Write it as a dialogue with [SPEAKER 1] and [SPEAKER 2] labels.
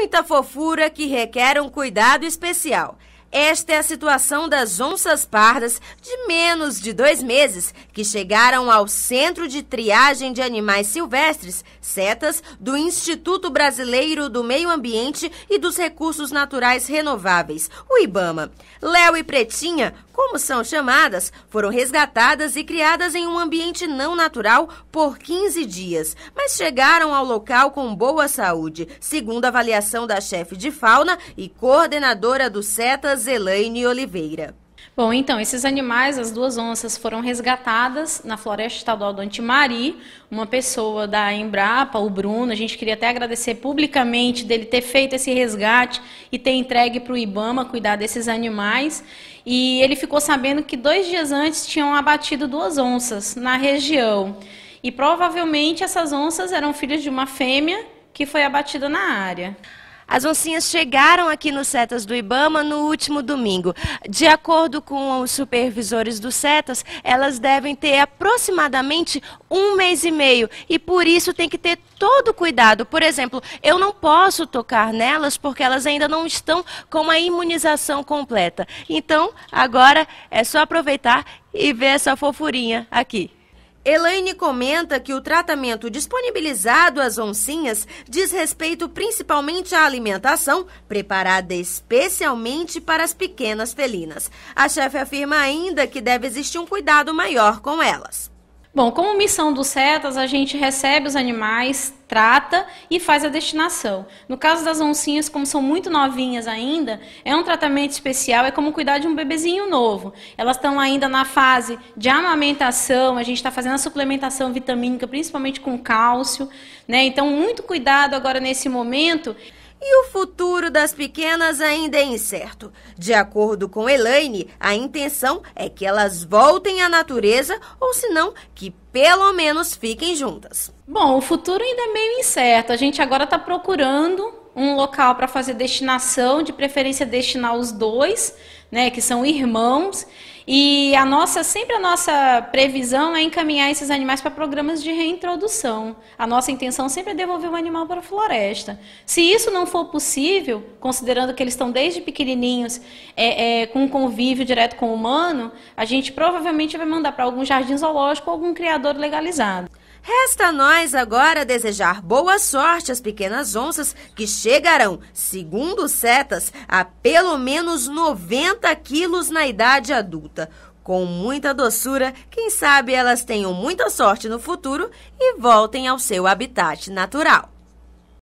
[SPEAKER 1] muita fofura que requer um cuidado especial. Esta é a situação das onças pardas de menos de dois meses que chegaram ao Centro de Triagem de Animais Silvestres, setas, do Instituto Brasileiro do Meio Ambiente e dos Recursos Naturais Renováveis, o IBAMA. Léo e Pretinha, como são chamadas, foram resgatadas e criadas em um ambiente não natural por 15 dias, mas chegaram ao local com boa saúde, segundo a
[SPEAKER 2] avaliação da chefe de fauna e coordenadora do CETAS. Zelaine Oliveira. Bom, então, esses animais, as duas onças, foram resgatadas na Floresta Estadual do Antimari. Uma pessoa da Embrapa, o Bruno, a gente queria até agradecer publicamente dele ter feito esse resgate e ter entregue para o Ibama cuidar desses animais. E ele ficou sabendo que dois dias antes tinham abatido duas onças na região. E provavelmente essas onças eram filhas de uma fêmea que foi abatida na área. As oncinhas chegaram aqui no CETAS do Ibama no último domingo. De
[SPEAKER 1] acordo com os supervisores do CETAS, elas devem ter aproximadamente um mês e meio e por isso tem que ter todo cuidado. Por exemplo, eu não posso tocar nelas porque elas ainda não estão com a imunização completa. Então, agora é só aproveitar e ver essa fofurinha aqui. Elaine comenta que o tratamento disponibilizado às oncinhas diz respeito principalmente à alimentação, preparada especialmente para as pequenas felinas.
[SPEAKER 2] A chefe afirma ainda que deve existir um cuidado maior com elas. Bom, como missão do CETAS, a gente recebe os animais, trata e faz a destinação. No caso das oncinhas, como são muito novinhas ainda, é um tratamento especial, é como cuidar de um bebezinho novo. Elas estão ainda na fase de amamentação, a gente está fazendo a suplementação vitamínica, principalmente com cálcio, né? Então, muito cuidado agora nesse momento. E o futuro das pequenas ainda é incerto. De acordo com Elaine,
[SPEAKER 1] a intenção é que elas voltem à natureza ou, se não, que pelo
[SPEAKER 2] menos fiquem juntas. Bom, o futuro ainda é meio incerto. A gente agora está procurando um local para fazer destinação, de preferência destinar os dois né, que são irmãos. E a nossa, sempre a nossa previsão é encaminhar esses animais para programas de reintrodução. A nossa intenção sempre é devolver o animal para a floresta. Se isso não for possível, considerando que eles estão desde pequenininhos é, é, com convívio direto com o humano, a gente provavelmente vai mandar para algum jardim zoológico ou algum criador legalizado. Resta a nós agora desejar boa sorte às pequenas onças que
[SPEAKER 1] chegarão, segundo setas, a pelo menos 90 quilos na idade adulta. Com muita doçura, quem sabe elas tenham muita sorte no futuro e voltem ao seu habitat natural.